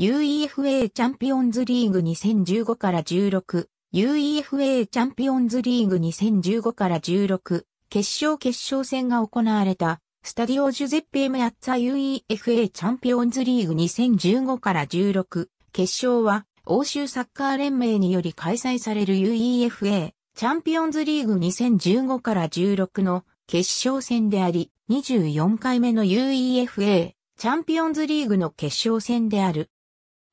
UEFA チャンピオンズリーグ2015から16、UEFA チャンピオンズリーグ2015から16、決勝決勝戦が行われた、スタディオジュゼッペ・メアッツァ UEFA チャンピオンズリーグ2015から16、決勝は、欧州サッカー連盟により開催される UEFA チャンピオンズリーグ2015から16の決勝戦であり、24回目の UEFA チャンピオンズリーグの決勝戦である。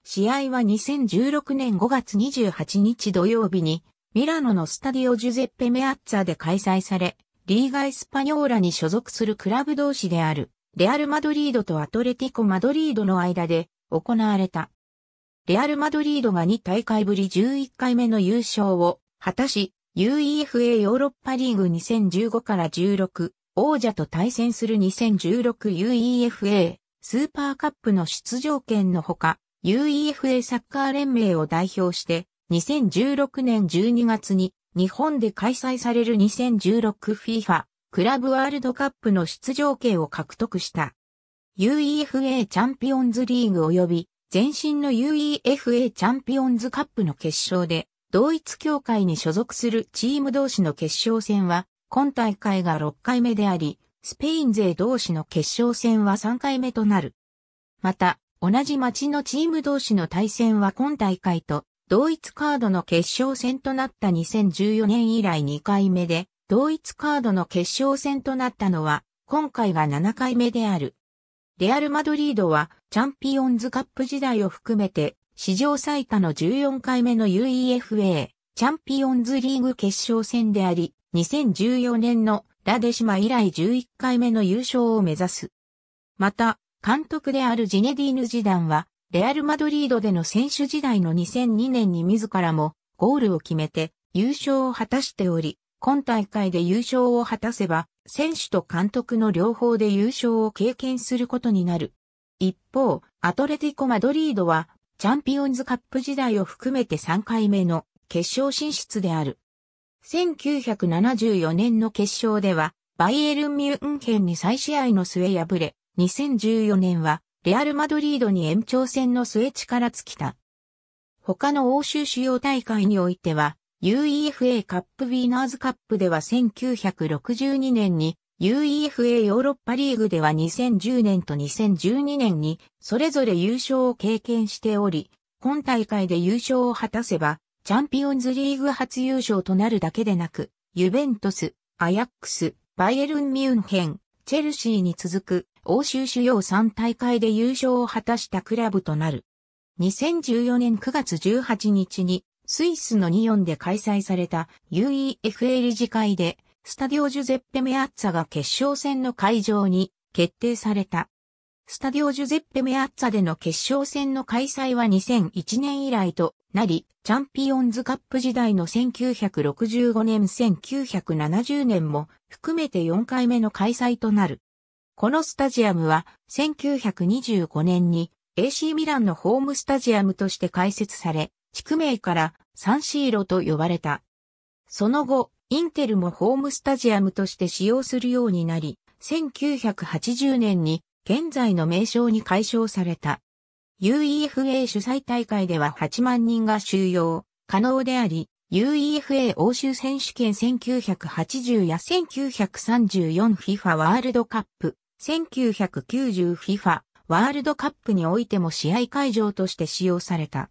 試合は2016年5月28日土曜日に、ミラノのスタディオジュゼッペ・メアッツァで開催され、リーガ・エスパニョーラに所属するクラブ同士である、レアル・マドリードとアトレティコ・マドリードの間で行われた。レアル・マドリードが2大会ぶり11回目の優勝を果たし、UEFA ヨーロッパリーグ2015から16王者と対戦する 2016UEFA スーパーカップの出場権のほか、UEFA サッカー連盟を代表して、2016年12月に日本で開催される 2016FIFA クラブワールドカップの出場権を獲得した。UEFA チャンピオンズリーグ及び前身の UEFA チャンピオンズカップの決勝で、同一協会に所属するチーム同士の決勝戦は、今大会が6回目であり、スペイン勢同士の決勝戦は3回目となる。また、同じ町のチーム同士の対戦は今大会と同一カードの決勝戦となった2014年以来2回目で、同一カードの決勝戦となったのは、今回が7回目である。レアル・マドリードは、チャンピオンズカップ時代を含めて、史上最多の14回目の UEFA、チャンピオンズリーグ決勝戦であり、2014年のラデシマ以来11回目の優勝を目指す。また、監督であるジネディーヌ・ジダンは、レアル・マドリードでの選手時代の2002年に自らもゴールを決めて優勝を果たしており、今大会で優勝を果たせば、選手と監督の両方で優勝を経験することになる。一方、アトレティコ・マドリードは、チャンピオンズカップ時代を含めて3回目の決勝進出である。1974年の決勝では、バイエルン・ミュンヘンに再試合の末敗れ、2014年は、レアル・マドリードに延長戦の末力尽きた。他の欧州主要大会においては、UEFA カップウィーナーズカップでは1962年に、UEFA ヨーロッパリーグでは2010年と2012年に、それぞれ優勝を経験しており、今大会で優勝を果たせば、チャンピオンズリーグ初優勝となるだけでなく、ユベントス、アヤックス、バイエルン・ミュンヘン、チェルシーに続く欧州主要3大会で優勝を果たしたクラブとなる。2014年9月18日にスイスのニオンで開催された UEFA 理事会でスタディオジュゼッペ・メアッツァが決勝戦の会場に決定された。スタディオジュゼッペ・メアッツァでの決勝戦の開催は2001年以来となり、チャンピオンズカップ時代の1965年1970年も含めて4回目の開催となる。このスタジアムは1925年に AC ミランのホームスタジアムとして開設され、地区名からサンシーロと呼ばれた。その後、インテルもホームスタジアムとして使用するようになり、1980年に現在の名称に解消された。UEFA 主催大会では8万人が収容可能であり、UEFA 欧州選手権1980や 1934FIFA ワールドカップ 1990FIFA ワールドカップにおいても試合会場として使用された。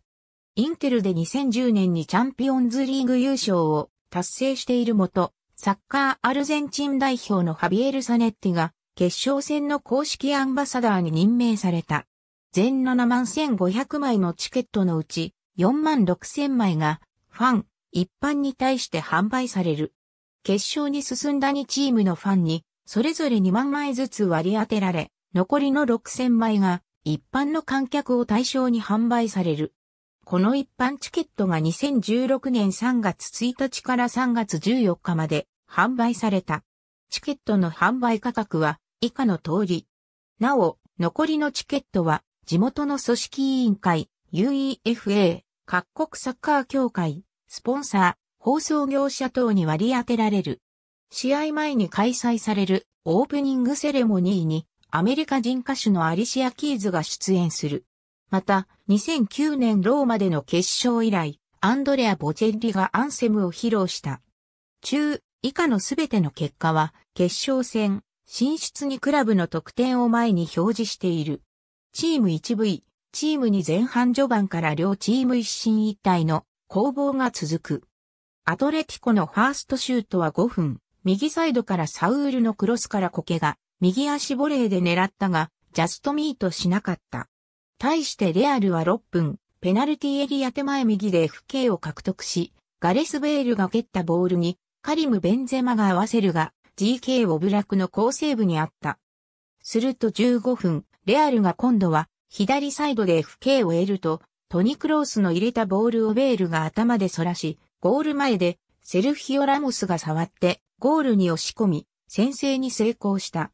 インテルで2010年にチャンピオンズリーグ優勝を達成しているもと、サッカーアルゼンチン代表のハビエル・サネッティが決勝戦の公式アンバサダーに任命された。全7万1500枚のチケットのうち4万6000枚がファン、一般に対して販売される。決勝に進んだ2チームのファンにそれぞれ2万枚ずつ割り当てられ、残りの6000枚が一般の観客を対象に販売される。この一般チケットが2016年3月1日から3月14日まで販売された。チケットの販売価格は以下の通り。なお、残りのチケットは地元の組織委員会 UEFA、各国サッカー協会、スポンサー、放送業者等に割り当てられる。試合前に開催されるオープニングセレモニーにアメリカ人歌手のアリシア・キーズが出演する。また、2009年ローマでの決勝以来、アンドレア・ボチェッリがアンセムを披露した。中、以下のすべての結果は、決勝戦、進出にクラブの得点を前に表示している。チーム 1V、チームに前半序盤から両チーム一進一退の攻防が続く。アトレティコのファーストシュートは5分、右サイドからサウールのクロスからコケが、右足ボレーで狙ったが、ジャストミートしなかった。対してレアルは6分、ペナルティエリア手前右で FK を獲得し、ガレス・ベールが蹴ったボールに、カリム・ベンゼマが合わせるが、GK をブラックの好セーブにあった。すると15分、レアルが今度は、左サイドで FK を得ると、トニ・クロースの入れたボールをベールが頭で反らし、ゴール前でセルフヒオ・ラモスが触ってゴールに押し込み、先制に成功した。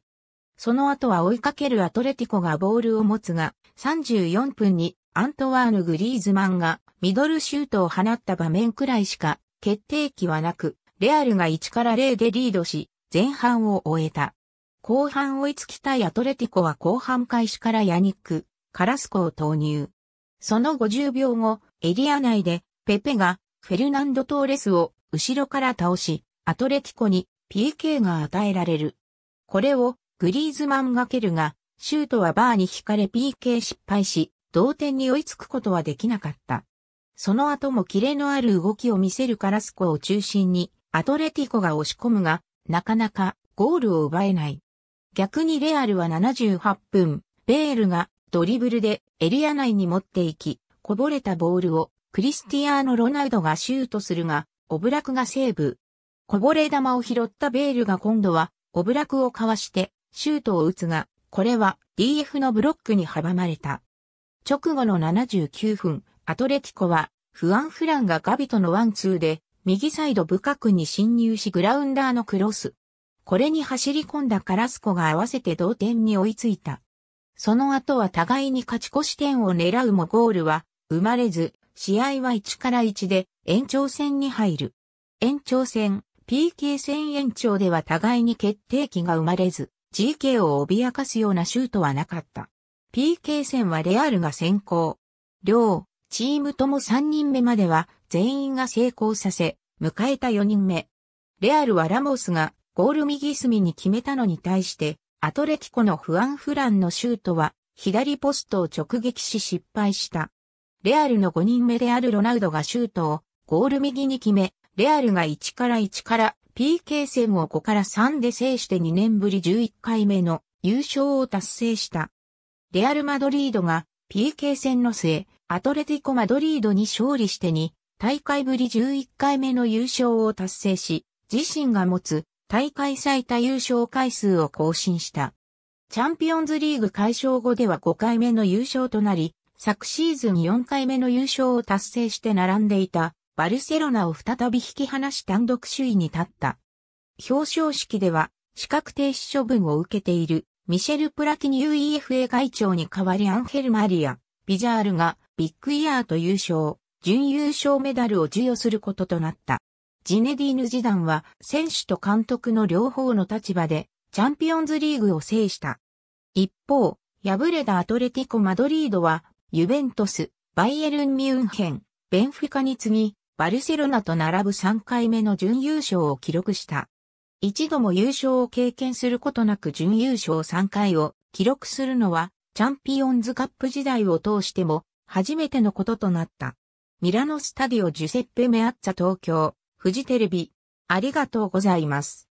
その後は追いかけるアトレティコがボールを持つが、34分にアントワーヌ・グリーズマンがミドルシュートを放った場面くらいしか決定機はなく、レアルが1から0でリードし、前半を終えた。後半追いつきたいアトレティコは後半開始からヤニック、カラスコを投入。その50秒後、エリア内で、ペペが、フェルナンド・トーレスを後ろから倒し、アトレティコに PK が与えられる。これをグリーズマンが蹴るが、シュートはバーに引かれ PK 失敗し、同点に追いつくことはできなかった。その後もキレのある動きを見せるカラスコを中心に、アトレティコが押し込むが、なかなかゴールを奪えない。逆にレアルは78分、ベールがドリブルでエリア内に持っていき、こぼれたボールをクリスティアーノ・ロナウドがシュートするが、オブラクがセーブ。こぼれ球を拾ったベールが今度は、オブラクをかわして、シュートを打つが、これは DF のブロックに阻まれた。直後の79分、アトレティコは、フアン・フランがガビとのワンツーで、右サイド深くに侵入しグラウンダーのクロス。これに走り込んだカラスコが合わせて同点に追いついた。その後は互いに勝ち越し点を狙うもゴールは生まれず、試合は1から1で延長戦に入る。延長戦、PK 戦延長では互いに決定機が生まれず、GK を脅かすようなシュートはなかった。PK 戦はレアルが先行。両、チームとも3人目までは全員が成功させ、迎えた4人目。レアルはラモスがゴール右隅に決めたのに対して、アトレティコのフアン・フランのシュートは左ポストを直撃し失敗した。レアルの5人目であるロナウドがシュートをゴール右に決め、レアルが1から1から PK 戦を5から3で制して2年ぶり11回目の優勝を達成した。レアル・マドリードが PK 戦の末、アトレティコ・マドリードに勝利して2大会ぶり11回目の優勝を達成し、自身が持つ大会最多優勝回数を更新した。チャンピオンズリーグ解消後では5回目の優勝となり、昨シーズン4回目の優勝を達成して並んでいたバルセロナを再び引き離し単独首位に立った。表彰式では資格停止処分を受けているミシェル・プラティニ UEFA 会長に代わりアンヘル・マリア、ビジャールがビッグイヤーと優勝、準優勝メダルを授与することとなった。ジネディーヌ・ジダンは選手と監督の両方の立場でチャンピオンズリーグを制した。一方、敗れたアトレティコ・マドリードはユベントス、バイエルン・ミュンヘン、ベンフィカに次ぎ、バルセロナと並ぶ3回目の準優勝を記録した。一度も優勝を経験することなく準優勝3回を記録するのは、チャンピオンズカップ時代を通しても初めてのこととなった。ミラノスタディオジュセッペ・メアッツァ東京、フジテレビ、ありがとうございます。